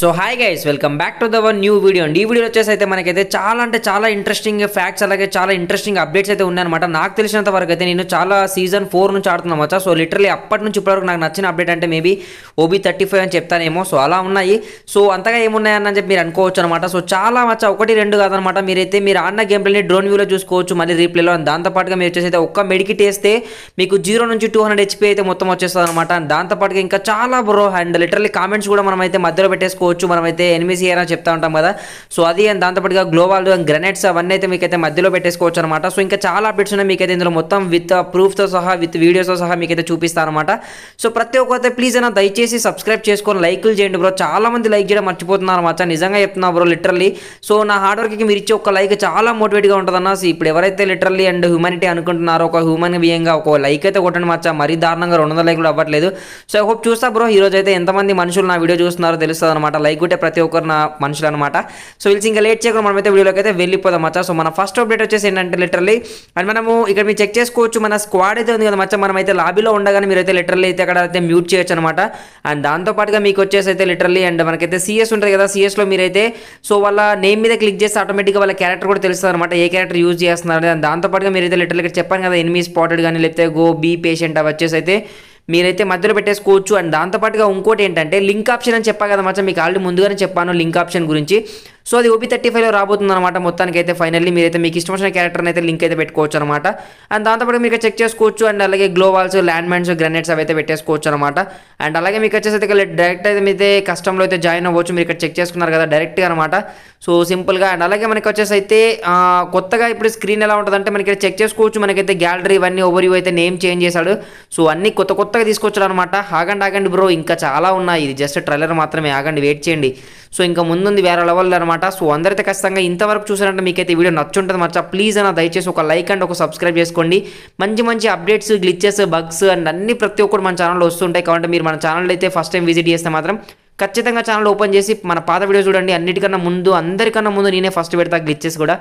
so hi guys welcome back to the new video అండి ఈ video వచ్చేసి అయితే మనకైతే చాలా అంటే చాలా ఇంట్రెస్టింగ్ ఫ్యాక్ట్స్ అలాగే చాలా ఇంట్రెస్టింగ్ అప్డేట్స్ అయితే ఉన్నాయన్నమాట నాకు తెలిసినంత వరకు అయితే నేను చాలా సీజన్ ఫోర్ నుంచి ఆడుతున్నామచ్చా సో లిటరలీ అప్పటి నుంచి ఇప్పటివరకు నాకు నచ్చిన అప్డేట్ అంటే మేబీ ఓబీ థర్టీ ఫైవ్ అని చెప్తానేమో సో అలా ఉన్నాయి సో అంతగా ఏమున్నాయని చెప్పి మీరు అనుకోవచ్చు అనమాట సో చాలా మచ్చ ఒకటి రెండు కాదనమాట మీరైతే మీరు ఆడిన గేమ్ ప్లేని డ్రోన్ వ్యూలో చూసుకోవచ్చు మళ్ళీ రీప్లేలో దాంతోపాటుగా మీరు వచ్చేసి అయితే ఒక్క మెడికిట్ వేస్తే మీకు జీరో నుంచి టూ హండ్రెడ్ అయితే మొత్తం వచ్చేస్తుంది అనమాట దాంతోపాటుగా ఇంకా చాలా బ్రో అండ్ లిటరలీ కామెంట్స్ కూడా మనం అయితే మధ్యలో పెట్టేసుకోవచ్చు చూసుకోవచ్చు మనమైతే ఎనిమిది సియరా చెప్తా ఉంటాం కదా సో అది అండ్ దాంతోపాటుగా గ్లోబల్ అండ్ గ్రనేట్స్ అవన్నీ అయితే మీకైతే మధ్యలో పెట్టేసుకోవచ్చు అనమాట సో ఇంకా చాలా అప్డేట్స్ ఉన్నాయి మీకైతే ఇందులో మొత్తం విత్ ప్రూఫ్తో uh, సహా విత్ వీడియోతో సహా మీకైతే చూపిస్తాను అనమాట సో ప్రతి ఒక్కరైతే ప్లీజ్ అయినా దయచేసి సబ్స్క్రైబ్ చేసుకొని లైక్లు చేయండి బ్రో చాలా మంది లైక్ చేయడం మర్చిపోతున్నారు అనమాట నిజంగా చెప్తున్నా బ్రో లిటరల్లీ సో నా హార్డ్ వర్క్కి మీరు ఇచ్చే ఒక లైక్ చాలా మోటివేట్గా ఉంటుందన్న ఇప్పుడు ఎవరైతే లిటరల్లీ అండ్ హ్యూమానిటీ అనుకుంటున్నారో ఒక హ్యూమన్ బియంగా ఒక లైక్ అయితే కొట్టండి మచ్చా మరీ దారుణంగా రెండు వందల లైక్లు అవ్వట్లేదు సో ఐ హోప్ చూస్తా బ్రో ఈరోజు అయితే ఎంతమంది మనుషులు నా వీడియో చూస్తున్నారో తెలుస్తుంది అనమాట లైక్ ఉంటే ప్రతి ఒక్కరు నా మనుషులు అనమాట సో వీళ్ళు ఇంకా లేట్ చేయకుండా మనమైతే వీడియోలోకి అయితే వెళ్ళిపోదాం మచ్చా సో మన ఫస్ట్ అప్డేట్ వచ్చేసి ఏంటంటే లిటరలీ అండ్ మనము ఇక్కడ మీరు చెక్ చేసుకోవచ్చు మన స్క్వాడ్ అయితే ఉంది కదా మచ్చా మనమైతే లాబీలో ఉండగానే అయితే లిటరల్లీ అయితే అక్కడ అయితే మ్యూట్ చేయొచ్చు అనమాట అండ్ దాంతోపాటుగా మీకు వచ్చేసి అయితే లిటరల్లీ అండ్ మనకైతే సిఎస్ ఉంటుంది కదా సిఎస్లో మీరైతే సో వాళ్ళ నేమ్ మీద క్లిక్ చేస్తే ఆటోమేటిక్గా వాళ్ళ క్యారెక్టర్ కూడా తెలుస్తుంది అనమాట ఏ క్యారెక్టర్ యూజ్ చేస్తున్నారు దాంతోపాటుగా అయితే లిటరల్ ఇక్కడ చెప్పాను కదా ఎనిమిది స్పాటెడ్ కానీ లేకపోతే గో బీ పేషెంట్ అవి వచ్చేసి అయితే మీరైతే మధ్యలో పెట్టేసుకోవచ్చు అండ్ దాంతోపాటుగా ఇంకోటి ఏంటంటే లింక్ ఆప్షన్ అని చెప్పా కదా మాత్రం మీకు ఆల్రెడీ ముందుగానే చెప్పాను లింక్ ఆప్షన్ గురించి సో అది ఓపీ థర్టీ ఫైవ్లో రాబోతుంది అనమాట మొత్తానికి అయితే ఫైనల్లీ మీరైతే మీకు ఇష్టం వచ్చిన క్యారెక్టర్ అయితే లింక్ అయితే పెట్టుకోవచ్చు అనమాట అండ్ దాంతోపాటు మీకు చెక్ చేసుకోవచ్చు అండ్ అలాగే glow walls land mines grenades అవి అయితే పెట్టేసుకోవచ్చు అనమాట అండ్ అలాగే మీకు వచ్చేసి అయితే డైరెక్ట్ అయితే మీదే కస్టమ్లో అయితే జాయిన్ అవ్వచ్చు మీరు ఇక్కడ చెక్ చేసుకున్నారు కదా డైరెక్ట్గా అనమాట సో సింపుల్గా అండ్ అలాగే మనకి వచ్చేసి అయితే కొత్తగా ఇప్పుడు స్క్రీన్ ఎలా ఉంటుందంటే మనకి చెక్ చేసుకోవచ్చు మనకైతే గ్యాలరీ ఇవన్నీ ఓవర్ యూ అయితే నేమ్ చేంజ్ చేశాడు సో అన్ని కొత్త కొత్తగా తీసుకొచ్చాడు అనమాట ఆగండి ఆగండి బ్రో ఇంకా చాలా ఉన్నాయి ఇది జస్ట్ ట్రైలర్ మాత్రమే ఆగండి వెయిట్ చేయండి సో ఇంకా ముందుంది వేరే లెవెల్ అనమాట అనమాట సో అందరైతే ఖచ్చితంగా ఇంతవరకు చూసినట్టు మీకైతే వీడియో నచ్చుంటుంది మచ్చా ప్లీజ్ అన్న దయచేసి ఒక లైక్ అండ్ ఒక సబ్స్క్రైబ్ చేసుకోండి మంచి మంచి అప్డేట్స్ గ్లిచెస్ బగ్స్ అండ్ అన్ని ప్రతి ఒక్కరు మన ఛానల్లో వస్తుంటాయి కాబట్టి మీరు మన ఛానల్ అయితే ఫస్ట్ టైం విజిట్ చేస్తే మాత్రం ఖచ్చితంగా ఛానల్ ఓపెన్ చేసి మన పాత వీడియో చూడండి అన్నిటికన్నా ముందు అందరికన్నా ముందు నేనే ఫస్ట్ పెడతా గ్లిచెస్ కూడా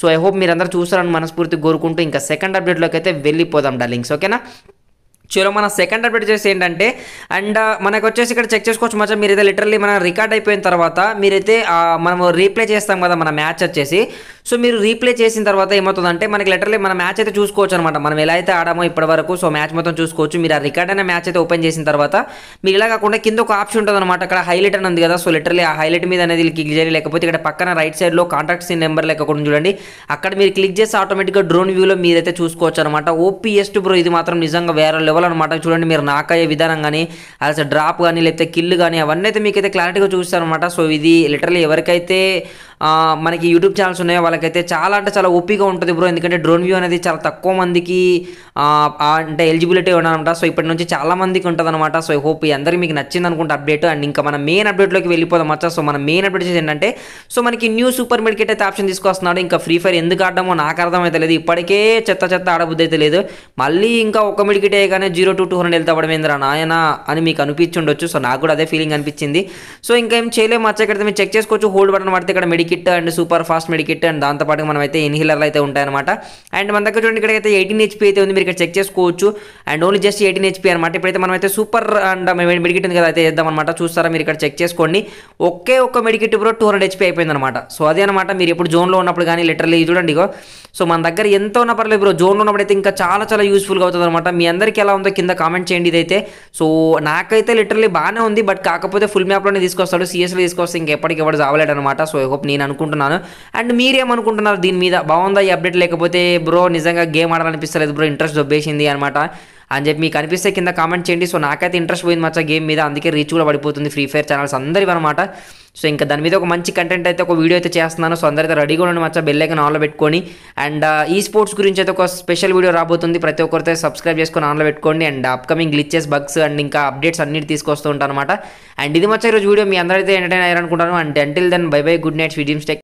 సో ఐ హోప్ మీరు అందరూ చూస్తారని మనస్ఫూర్తి కోరుకుంటూ ఇంకా సెకండ్ అప్డేట్లోకి అయితే వెళ్ళిపోదాం డార్లింగ్స్ ఓకేనా చలో మన సెకండ్ అప్డేట్ చేసి ఏంటంటే అండ్ uh, మనకు వచ్చేసి ఇక్కడ చెక్ చేసుకోవచ్చు మచ్చా మీరైతే లిటరల్లీ మన రికార్డ్ అయిపోయిన తర్వాత మీరైతే uh, మనము రీప్లే చేస్తాం కదా మన మ్యాచ్ వచ్చేసి సో మీరు రీప్లే చేసిన తర్వాత ఏమవుతుందంటే మనకి లెటర్లీ మన మ్యాచ్ అయితే చూసుకోవచ్చు అనమాట మనం ఎలా అయితే ఆడామో ఇప్పటి వరకు సో మ్యాచ్ మొత్తం చూసుకోవచ్చు మీరు ఆ రికార్డ్ అనే మ్యాచ్ అయితే ఓపెన్ చేసిన తర్వాత మీరు ఇలా కాకుండా కింద ఒక ఆప్షన్ ఉంటుంది అనమాట అక్కడ హైలైట్ అని ఉంది కదా సో లెటర్లీ ఆ హైలైట్ మీద అనేది క్లిక్ చేయాలి లేకపోతే ఇక్కడ పక్కన రైట్ సైడ్లో కాంటాక్ట్స్ నెంబర్ లేకపోతే చూడండి అక్కడ మీరు క్లిక్ చేసి ఆటోమేటిక్గా డ్రోన్ వ్యూలో మీరైతే చూసుకోవచ్చు అనమాట ఓపీఎస్ బ్రో ఇది మాత్రం నిజంగా వేరే లెవెల్ అనమాట చూడండి మీరు నాక్ అయ్యే విధానం కానీ అసలు డ్రాప్ కానీ లేకపోతే కిల్ కానీ అవన్నీ అయితే మీకైతే క్లారిటీగా చూస్తారనమాట సో ఇది లిటరలీ ఎవరికైతే మనకి యూట్యూబ్ ఛానల్స్ ఉన్నాయో వాళ్ళకైతే చాలా అంటే చాలా ఓపిగా ఉంటుంది బ్రో ఎందుకంటే డ్రోన్ వ్యూ అనేది చాలా తక్కువ మందికి అంటే ఎలిజిబిలిటీ ఉన్నామంట సో ఇప్పటి నుంచి చాలా మందికి ఉంటుంది అనమాట సో ఐ హోప్ అందరికీ మీకు నచ్చింది అనుకుంటే అప్డేట్ అండ్ ఇంకా మన మెయిన్ అప్డేట్లోకి వెళ్ళిపోదాం అచ్చా సో మన మెయిన్ అప్డేట్ ఏంటంటే సో మనకి న్యూ సూపర్ మెడికేట్ అయితే ఆప్షన్ తీసుకొస్తున్నాడు ఇంకా ఫ్రీ ఫైర్ ఎందుకు ఆడమో నాకు అర్థమైతే లేదు ఇప్పటికే చెత్త చెత్త ఆడబుద్ధి అయితే లేదు మళ్ళీ ఇంకా ఒక మెడికేట్ అయ్యగానే జీరో టూ టూ హండ్రెడ్ వెళ్తే పడమేంద్రా నాయన అని మీకు అనిపించి ఉండొచ్చు సో నాకు కూడా అదే ఫీలింగ్ అనిపించింది సో ఇంకా ఏం చేయలేము అచ్చా ఇక్కడ మీరు చెక్ చేసుకోవచ్చు హోల్డ్ బటన్ పడితే ఇక్కడ మెడికి medkit and super fast medkit and దాంతోపాటు మనం అయితే ఇన్హీలర్లు అయితే ఉంటాయన్నమాట అండ్ మన దగ్గర చూడండి ఇక్కడైతే ఎయిటీన్ హెచ్పీ అయితే ఉంది మీరు ఇక్కడ చెక్ చేసుకోవచ్చు and only just eighteen HP అనమాట ఇప్పుడైతే మనం అయితే సూపర్ అండ్ మెడికిట్ ఉంది కదా అయితే చేద్దామన్నమాట చూస్తారా మీరు ఇక్కడ చెక్ చేసుకోండి ఒకే ఒక్క medkit bro two hundred HP అయిపోయింది అనమాట సో అదే అనమాట మీరు ఎప్పుడు జోన్లో ఉన్నప్పుడు కానీ లిటరలీ చూడండి ఇగో సో మన దగ్గర ఎంత ఉన్న పర్లేదు బ్రో జోన్లో ఉన్నప్పుడు అయితే ఇంకా చాలా చాలా యూస్ఫుల్గా అవుతుంది అనమాట మీ అందరికీ ఎలా ఉందో కింద కామెంట్ చేయండి ఇదైతే సో నాకైతే లిటరలీ బాగానే ఉంది బట్ కాకపోతే ఫుల్ మ్యాప్లోనే తీసుకొస్తాడు సిఎస్లో తీసుకొస్తే ఇంకెప్పటికెప్పుడు చావలేడు అనమాట సో హోప్ నేను నేను అనుకుంటున్నాను అండ్ మీరేమనుకుంటున్నారు దీని మీద బాగుందా ఈ అప్డేట్ లేకపోతే బ్రో నిజంగా గేమ్ ఆడాలనిపిస్తలేదు బ్రో ఇంట్రెస్ట్ దొబ్బేసింది అనమాట అని చెప్పి మీకు అనిపిస్తే కింద కామెంట్ చేయండి సో నాకైతే ఇంట్రెస్ట్ పోయింది మచ్చ గేమ్ మీద అందుకే రీచ్ కూడా పడిపోతుంది ఫ్రీ ఫైర్ ఛానల్స్ అందరివి అనమాట సో ఇంకా దాని మీద ఒక మంచి కంటెంట్ అయితే ఒక వీడియో అయితే చేస్తున్నాను సో అందరైతే రెడీగా ఉండండి మచ్చా బెల్లైకన్ ఆన్లో పెట్టుకొని అండ్ ఈ స్పోర్ట్స్ గురించి అయితే ఒక స్పెషల్ వీడియో రాబోతుంది ప్రతి ఒక్కరితో సబ్స్క్రైబ్ చేసుకొని ఆన్లో పెట్టుకోండి and upcoming glitches bugs and ఇంకా అప్డేట్స్ అన్నిటి తీసుకొస్తూ ఉంటాను అనమాట అండ్ ఇది మచ్చా ఈరోజు వీడియో మీ అందరైతే ఎంటర్టైన్ అయ్యారనుకుంటాను and until then bye bye good night విడియమ్స్ స్టెక్